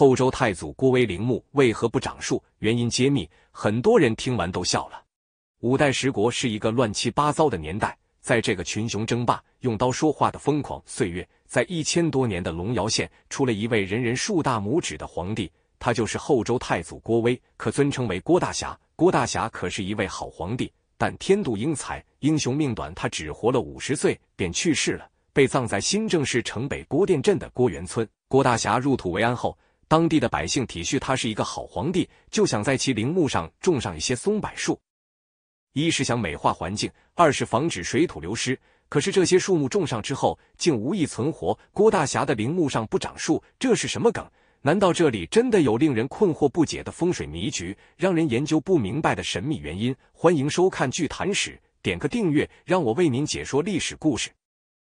后周太祖郭威陵墓为何不长树？原因揭秘，很多人听完都笑了。五代十国是一个乱七八糟的年代，在这个群雄争霸、用刀说话的疯狂岁月，在一千多年的龙尧县出了一位人人竖大拇指的皇帝，他就是后周太祖郭威，可尊称为郭大侠。郭大侠可是一位好皇帝，但天妒英才，英雄命短，他只活了五十岁便去世了，被葬在新郑市城北郭店镇的郭元村。郭大侠入土为安后。当地的百姓体恤他是一个好皇帝，就想在其陵墓上种上一些松柏树，一是想美化环境，二是防止水土流失。可是这些树木种上之后，竟无意存活。郭大侠的陵墓上不长树，这是什么梗？难道这里真的有令人困惑不解的风水迷局，让人研究不明白的神秘原因？欢迎收看《剧谈史》，点个订阅，让我为您解说历史故事。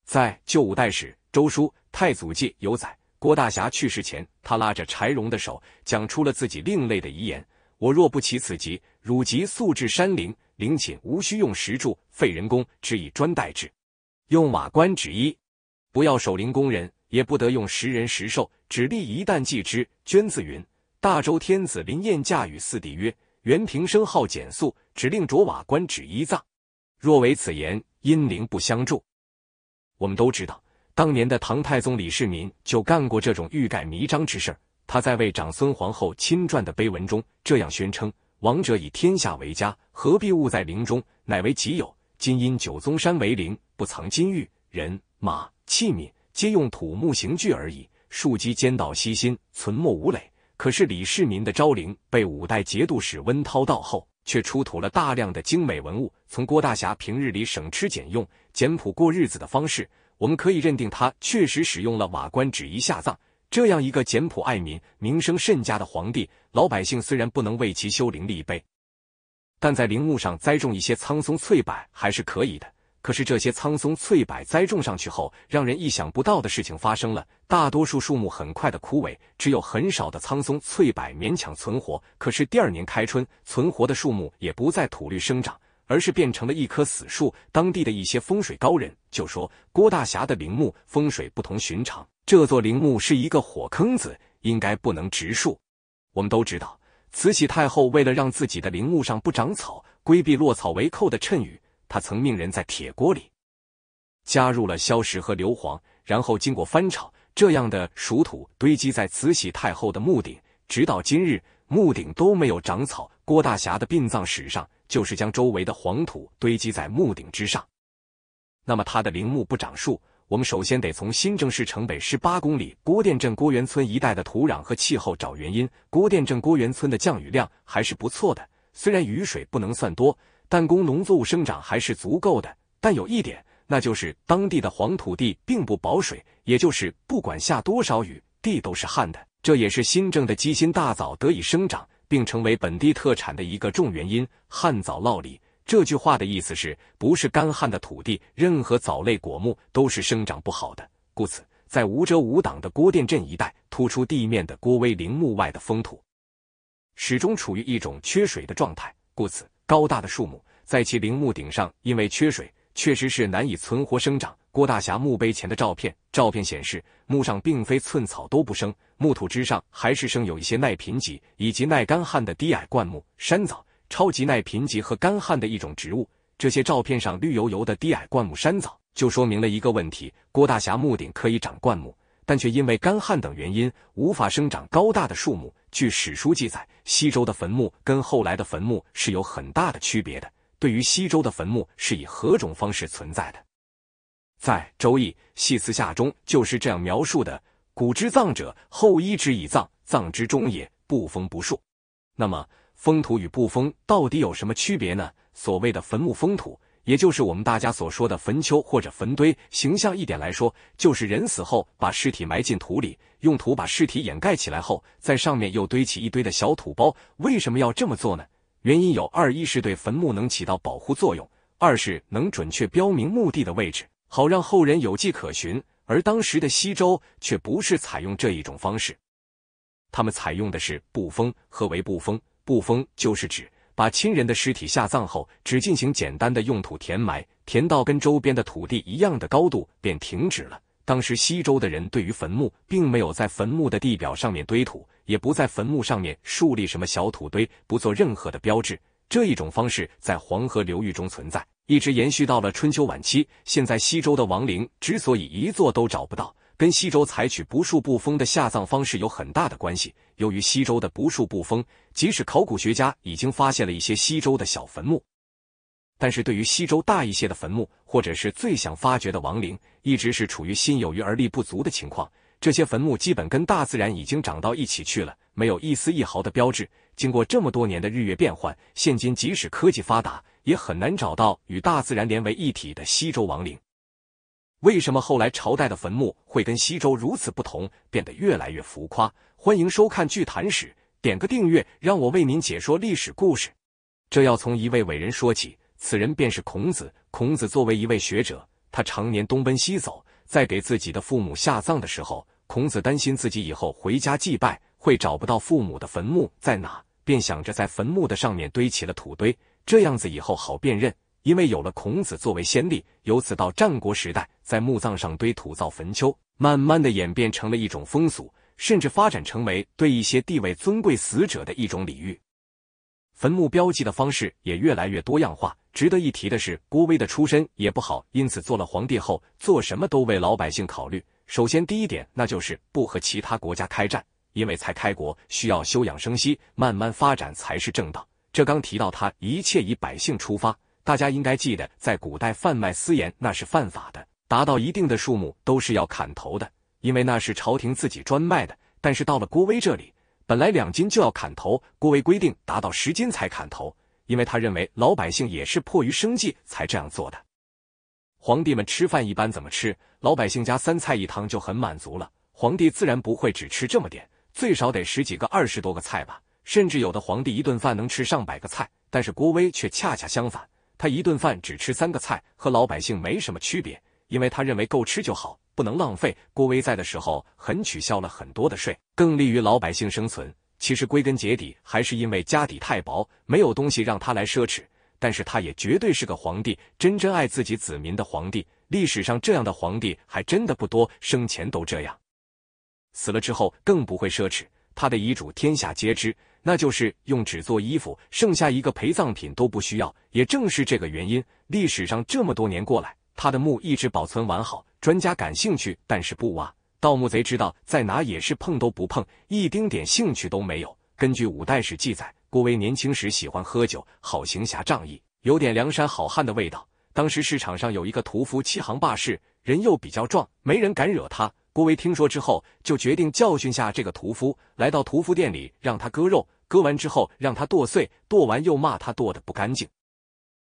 在《旧五代史·周书·太祖纪》有载。郭大侠去世前，他拉着柴荣的手，讲出了自己另类的遗言：“我若不起此疾，汝即速至山陵，陵寝无需用石柱，废人工，只以砖代之，用瓦棺纸衣，不要守陵工人，也不得用石人石兽，只立一旦祭之。”捐字云：“大周天子临宴驾，与四帝曰：‘原平生号简素，只令着瓦棺纸衣葬。若为此言，阴灵不相助。’”我们都知道。当年的唐太宗李世民就干过这种欲盖弥彰之事。他在为长孙皇后亲撰的碑文中这样宣称：“王者以天下为家，何必误在陵中，乃为己有？今因九宗山为陵，不藏金玉、人马、器皿，皆用土木形具而已。树基坚倒，悉心存木无累。可是李世民的昭陵被五代节度使温韬盗后，却出土了大量的精美文物。从郭大侠平日里省吃俭用、简朴过日子的方式。我们可以认定他确实使用了瓦棺旨意下葬，这样一个简朴爱民、名声甚佳的皇帝，老百姓虽然不能为其修陵立碑，但在陵墓上栽种一些苍松翠柏还是可以的。可是这些苍松翠柏栽种上去后，让人意想不到的事情发生了：大多数树木很快的枯萎，只有很少的苍松翠柏勉强存活。可是第二年开春，存活的树木也不再吐绿生长。而是变成了一棵死树。当地的一些风水高人就说，郭大侠的陵墓风水不同寻常，这座陵墓是一个火坑子，应该不能植树。我们都知道，慈禧太后为了让自己的陵墓上不长草，规避落草为寇的谶语，她曾命人在铁锅里加入了硝石和硫磺，然后经过翻炒，这样的熟土堆积在慈禧太后的墓顶，直到今日。墓顶都没有长草，郭大侠的殡葬史上就是将周围的黄土堆积在墓顶之上。那么他的陵墓不长树，我们首先得从新郑市城北十八公里郭店镇郭园村一带的土壤和气候找原因。郭店镇郭园村的降雨量还是不错的，虽然雨水不能算多，但供农作物生长还是足够的。但有一点，那就是当地的黄土地并不保水，也就是不管下多少雨，地都是旱的。这也是新郑的鸡心大枣得以生长并成为本地特产的一个重原因。旱枣涝里这句话的意思是，不是干旱的土地，任何藻类果木都是生长不好的。故此，在无遮无挡的郭店镇一带，突出地面的郭威陵墓外的风土，始终处于一种缺水的状态。故此，高大的树木在其陵墓顶上，因为缺水。确实是难以存活生长。郭大侠墓碑前的照片，照片显示墓上并非寸草都不生，墓土之上还是生有一些耐贫瘠以及耐干旱的低矮灌木、山枣，超级耐贫瘠和干旱的一种植物。这些照片上绿油油的低矮灌木、山枣，就说明了一个问题：郭大侠墓顶可以长灌木，但却因为干旱等原因无法生长高大的树木。据史书记载，西周的坟墓跟后来的坟墓是有很大的区别的。对于西周的坟墓是以何种方式存在的？在《周易·系辞下》中就是这样描述的：“古之葬者，后衣之以葬，葬之中也，不封不树。”那么，封土与不封到底有什么区别呢？所谓的坟墓封土，也就是我们大家所说的坟丘或者坟堆。形象一点来说，就是人死后把尸体埋进土里，用土把尸体掩盖起来后，在上面又堆起一堆的小土包。为什么要这么做呢？原因有二：一是对坟墓能起到保护作用；二是能准确标明墓地的位置，好让后人有迹可循。而当时的西周却不是采用这一种方式，他们采用的是布封。何为布封？布封就是指把亲人的尸体下葬后，只进行简单的用土填埋，填到跟周边的土地一样的高度便停止了。当时西周的人对于坟墓，并没有在坟墓的地表上面堆土，也不在坟墓上面树立什么小土堆，不做任何的标志。这一种方式在黄河流域中存在，一直延续到了春秋晚期。现在西周的王陵之所以一座都找不到，跟西周采取不树不封的下葬方式有很大的关系。由于西周的不树不封，即使考古学家已经发现了一些西周的小坟墓。但是对于西周大一些的坟墓，或者是最想发掘的王陵，一直是处于心有余而力不足的情况。这些坟墓基本跟大自然已经长到一起去了，没有一丝一毫的标志。经过这么多年的日月变换，现今即使科技发达，也很难找到与大自然连为一体的西周王陵。为什么后来朝代的坟墓会跟西周如此不同，变得越来越浮夸？欢迎收看《剧谈史》，点个订阅，让我为您解说历史故事。这要从一位伟人说起。此人便是孔子。孔子作为一位学者，他常年东奔西走。在给自己的父母下葬的时候，孔子担心自己以后回家祭拜会找不到父母的坟墓在哪，便想着在坟墓的上面堆起了土堆，这样子以后好辨认。因为有了孔子作为先例，由此到战国时代，在墓葬上堆土造坟丘，慢慢的演变成了一种风俗，甚至发展成为对一些地位尊贵死者的一种礼遇。坟墓标记的方式也越来越多样化。值得一提的是，郭威的出身也不好，因此做了皇帝后，做什么都为老百姓考虑。首先，第一点，那就是不和其他国家开战，因为才开国，需要休养生息，慢慢发展才是正道。这刚提到他一切以百姓出发，大家应该记得，在古代贩卖私盐那是犯法的，达到一定的数目都是要砍头的，因为那是朝廷自己专卖的。但是到了郭威这里，本来两斤就要砍头，郭威规定达到十斤才砍头。因为他认为老百姓也是迫于生计才这样做的。皇帝们吃饭一般怎么吃？老百姓家三菜一汤就很满足了。皇帝自然不会只吃这么点，最少得十几个、二十多个菜吧。甚至有的皇帝一顿饭能吃上百个菜。但是郭威却恰恰相反，他一顿饭只吃三个菜，和老百姓没什么区别。因为他认为够吃就好，不能浪费。郭威在的时候，很取消了很多的税，更利于老百姓生存。其实归根结底还是因为家底太薄，没有东西让他来奢侈。但是他也绝对是个皇帝，真真爱自己子民的皇帝。历史上这样的皇帝还真的不多，生前都这样，死了之后更不会奢侈。他的遗嘱天下皆知，那就是用纸做衣服，剩下一个陪葬品都不需要。也正是这个原因，历史上这么多年过来，他的墓一直保存完好。专家感兴趣，但是不挖。盗墓贼知道在哪也是碰都不碰，一丁点兴趣都没有。根据《五代史》记载，郭威年轻时喜欢喝酒，好行侠仗义，有点梁山好汉的味道。当时市场上有一个屠夫欺行霸市，人又比较壮，没人敢惹他。郭威听说之后，就决定教训下这个屠夫。来到屠夫店里，让他割肉，割完之后让他剁碎，剁完又骂他剁的不干净。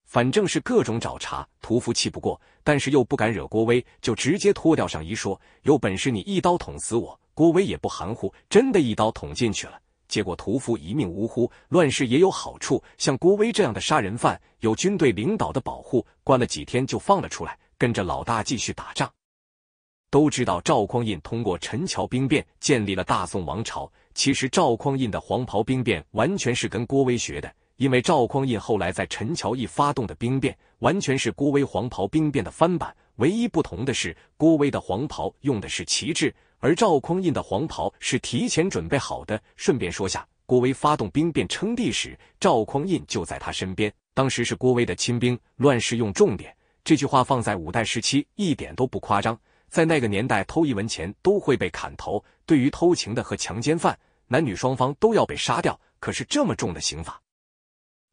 反正是各种找茬，屠夫气不过，但是又不敢惹郭威，就直接脱掉上衣说：“有本事你一刀捅死我！”郭威也不含糊，真的一刀捅进去了，结果屠夫一命呜呼。乱世也有好处，像郭威这样的杀人犯，有军队领导的保护，关了几天就放了出来，跟着老大继续打仗。都知道赵匡胤通过陈桥兵变建立了大宋王朝，其实赵匡胤的黄袍兵变完全是跟郭威学的。因为赵匡胤后来在陈桥驿发动的兵变，完全是郭威黄袍兵变的翻版。唯一不同的是，郭威的黄袍用的是旗帜，而赵匡胤的黄袍是提前准备好的。顺便说下，郭威发动兵变称帝时，赵匡胤就在他身边，当时是郭威的亲兵。乱世用重典这句话放在五代时期一点都不夸张，在那个年代偷一文钱都会被砍头，对于偷情的和强奸犯，男女双方都要被杀掉。可是这么重的刑法。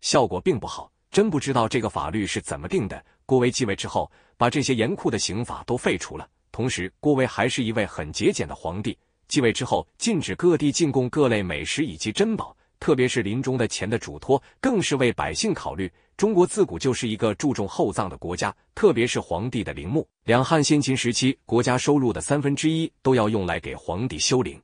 效果并不好，真不知道这个法律是怎么定的。郭威继位之后，把这些严酷的刑法都废除了。同时，郭威还是一位很节俭的皇帝，继位之后禁止各地进贡各类美食以及珍宝。特别是临终的钱的嘱托，更是为百姓考虑。中国自古就是一个注重厚葬的国家，特别是皇帝的陵墓。两汉、先秦时期，国家收入的三分之一都要用来给皇帝修陵。